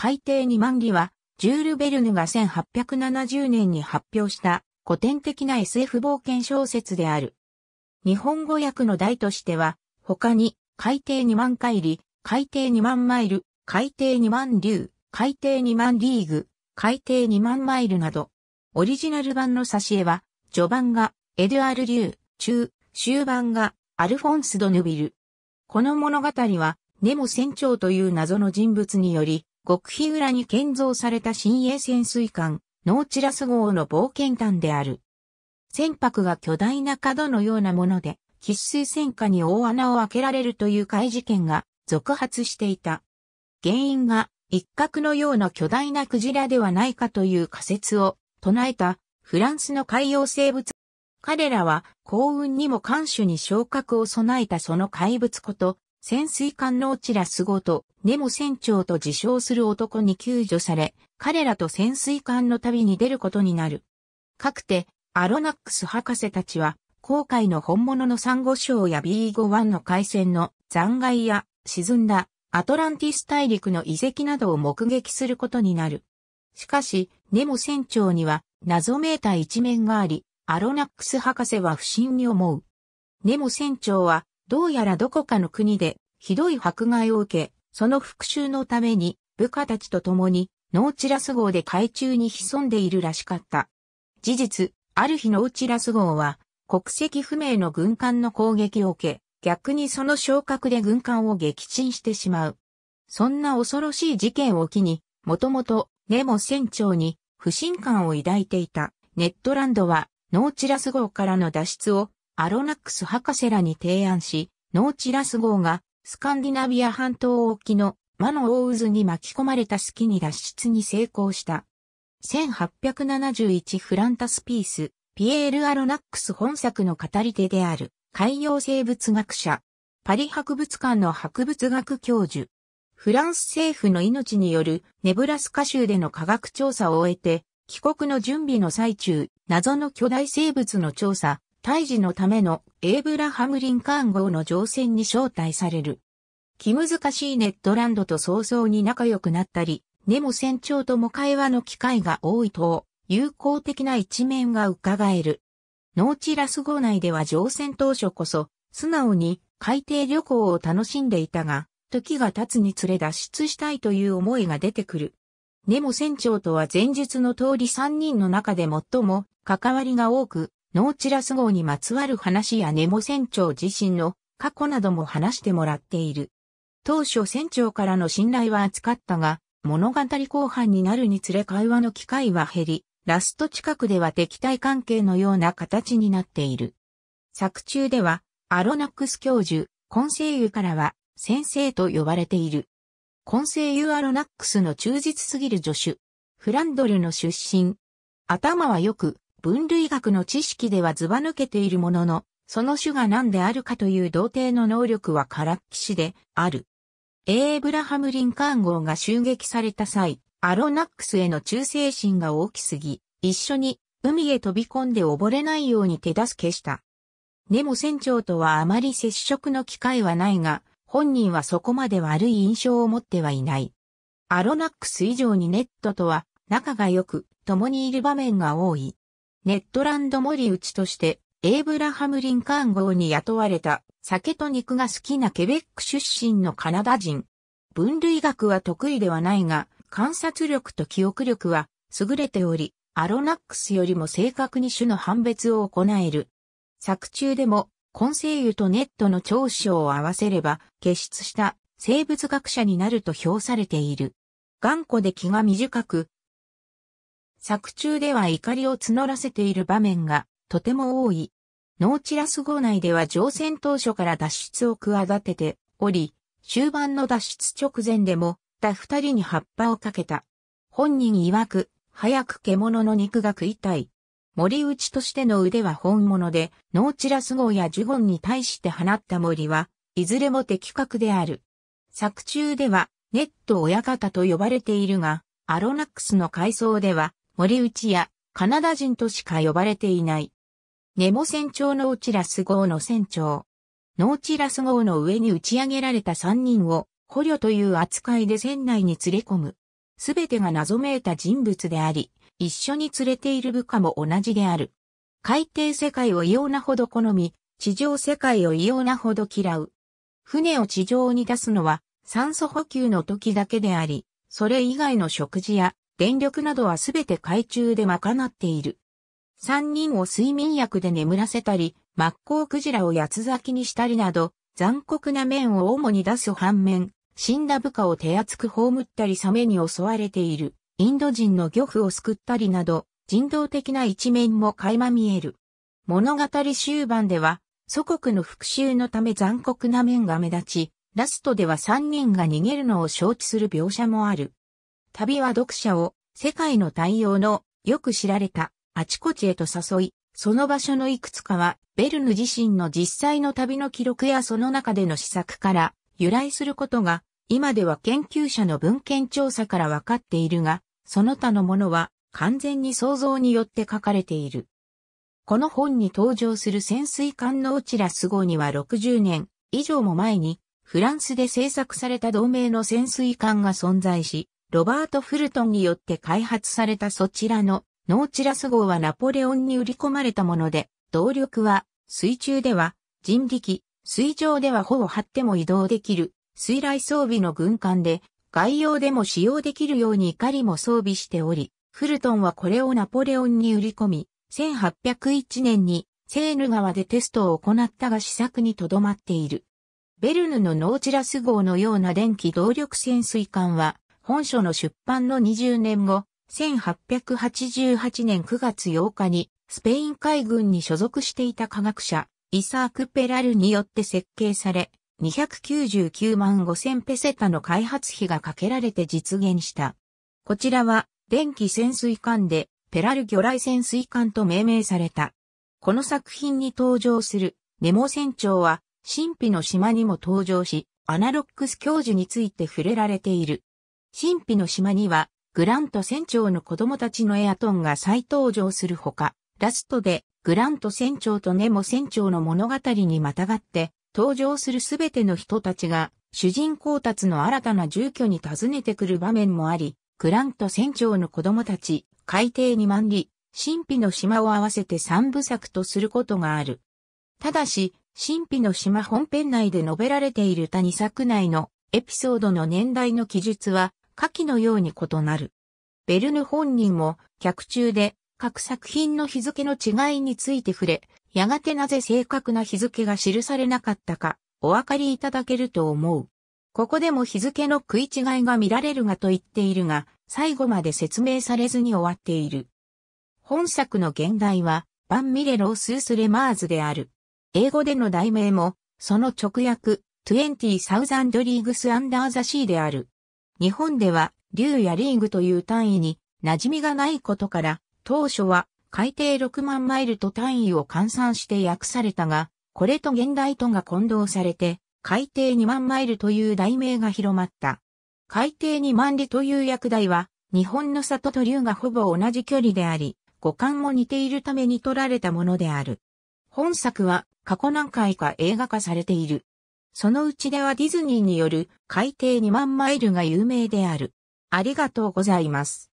海底2万里は、ジュール・ベルヌが1870年に発表した古典的な SF 冒険小説である。日本語訳の題としては、他に、海底2万回里、海底2万マイル、海底2万流、海底2万リーグ、海底2万マイルなど、オリジナル版の挿絵は、序盤がエドゥアール・リュー、中、終盤がアルフォンス・ド・ヌビル。この物語は、ネモ船長という謎の人物により、極秘裏に建造された新鋭潜水艦、ノーチラス号の冒険艦である。船舶が巨大な角のようなもので、喫水戦火に大穴を開けられるという怪事件が続発していた。原因が一角のような巨大なクジラではないかという仮説を唱えたフランスの海洋生物。彼らは幸運にも艦首に昇格を備えたその怪物こと潜水艦のオチラスごと、ネモ船長と自称する男に救助され、彼らと潜水艦の旅に出ることになる。かくて、アロナックス博士たちは、航海の本物のサンゴ礁や B51 の海戦の残骸や沈んだアトランティス大陸の遺跡などを目撃することになる。しかし、ネモ船長には謎めいた一面があり、アロナックス博士は不審に思う。ネモ船長はどうやらどこかの国でひどい迫害を受け、その復讐のために部下たちと共にノーチラス号で海中に潜んでいるらしかった。事実、ある日ノーチラス号は国籍不明の軍艦の攻撃を受け、逆にその昇格で軍艦を撃沈してしまう。そんな恐ろしい事件を機に、もともとネモ船長に不信感を抱いていたネットランドはノーチラス号からの脱出をアロナックス博士らに提案し、ノーチラス号がスカンディナビア半島沖の魔の大渦に巻き込まれた隙に脱出に成功した。1871フランタスピース、ピエール・アロナックス本作の語り手である、海洋生物学者、パリ博物館の博物学教授、フランス政府の命によるネブラスカ州での科学調査を終えて、帰国の準備の最中、謎の巨大生物の調査、退治のためのエイブラハム・リンカーン号の乗船に招待される。気難しいネットランドと早々に仲良くなったり、ネも船長とも会話の機会が多いと、友好的な一面が伺える。ノーチラス号内では乗船当初こそ、素直に海底旅行を楽しんでいたが、時が経つにつれ脱出したいという思いが出てくる。ネも船長とは前述の通り3人の中で最も関わりが多く、ノーチラス号にまつわる話やネモ船長自身の過去なども話してもらっている。当初船長からの信頼は厚かったが、物語後半になるにつれ会話の機会は減り、ラスト近くでは敵対関係のような形になっている。作中では、アロナックス教授、コンセイユからは、先生と呼ばれている。コンセイユ・アロナックスの忠実すぎる助手。フランドルの出身。頭は良く、分類学の知識ではずば抜けているものの、その種が何であるかという童貞の能力はからっきしである。エーブラハム・リンカーン号が襲撃された際、アロナックスへの忠誠心が大きすぎ、一緒に海へ飛び込んで溺れないように手助けした。でも船長とはあまり接触の機会はないが、本人はそこまで悪い印象を持ってはいない。アロナックス以上にネットとは仲が良く、共にいる場面が多い。ネットランド森内として、エイブラハム・リンカーン号に雇われた、酒と肉が好きなケベック出身のカナダ人。分類学は得意ではないが、観察力と記憶力は優れており、アロナックスよりも正確に種の判別を行える。作中でも、根性油とネットの長所を合わせれば、結出した生物学者になると評されている。頑固で気が短く、作中では怒りを募らせている場面がとても多い。ノーチラス号内では乗船当初から脱出を企てており、終盤の脱出直前でも、た二人に葉っぱをかけた。本人曰く、早く獣の肉が食いたい。森打ちとしての腕は本物で、ノーチラス号やジュゴンに対して放った森は、いずれも的確である。作中では、ネット親方と呼ばれているが、アロナックスの階層では、森内やカナダ人としか呼ばれていない。ネモ船長のオチラス号の船長。ノーチラス号の上に打ち上げられた3人を捕虜という扱いで船内に連れ込む。すべてが謎めいた人物であり、一緒に連れている部下も同じである。海底世界を異様なほど好み、地上世界を異様なほど嫌う。船を地上に出すのは酸素補給の時だけであり、それ以外の食事や電力などはすべて海中で賄っている。三人を睡眠薬で眠らせたり、マッコウクジラを八つ咲きにしたりなど、残酷な面を主に出す反面、死んだ部下を手厚く葬ったりサメに襲われている、インド人の漁夫を救ったりなど、人道的な一面も垣間見える。物語終盤では、祖国の復讐のため残酷な面が目立ち、ラストでは三人が逃げるのを承知する描写もある。旅は読者を世界の対応のよく知られたあちこちへと誘い、その場所のいくつかはベルヌ自身の実際の旅の記録やその中での施策から由来することが今では研究者の文献調査から分かっているが、その他のものは完全に想像によって書かれている。この本に登場する潜水艦のオチラス号には60年以上も前にフランスで製作された同盟の潜水艦が存在し、ロバート・フルトンによって開発されたそちらのノーチラス号はナポレオンに売り込まれたもので、動力は水中では人力、水上では帆を張っても移動できる水雷装備の軍艦で、外洋でも使用できるように怒りも装備しており、フルトンはこれをナポレオンに売り込み、1801年にセーヌ川でテストを行ったが試作にとどまっている。ベルヌのノーチラス号のような電気動力潜水艦は、本書の出版の20年後、1888年9月8日に、スペイン海軍に所属していた科学者、イサーク・ペラルによって設計され、299万5000ペセタの開発費がかけられて実現した。こちらは、電気潜水艦で、ペラル魚雷潜水艦と命名された。この作品に登場する、ネモ船長は、神秘の島にも登場し、アナロックス教授について触れられている。神秘の島には、グラント船長の子供たちのエアトンが再登場するほか、ラストでグラント船長とネモ船長の物語にまたがって、登場するすべての人たちが、主人公たちの新たな住居に訪ねてくる場面もあり、グラント船長の子供たち、海底に万里、神秘の島を合わせて三部作とすることがある。ただし、神秘の島本編内で述べられている他作内のエピソードの年代の記述は下記のように異なる。ベルヌ本人も客中で各作品の日付の違いについて触れ、やがてなぜ正確な日付が記されなかったかお分かりいただけると思う。ここでも日付の食い違いが見られるがと言っているが、最後まで説明されずに終わっている。本作の現代は、バン・ミレロー・スース・レマーズである。英語での題名も、その直訳、20,000 Leagues Under the Sea である。日本では、竜やリーグという単位に馴染みがないことから、当初は海底6万マイルと単位を換算して訳されたが、これと現代とが混同されて、海底2万マイルという題名が広まった。海底2万里という訳題は、日本の里と竜がほぼ同じ距離であり、五感も似ているために取られたものである。本作は過去何回か映画化されている。そのうちではディズニーによる海底2万マイルが有名である。ありがとうございます。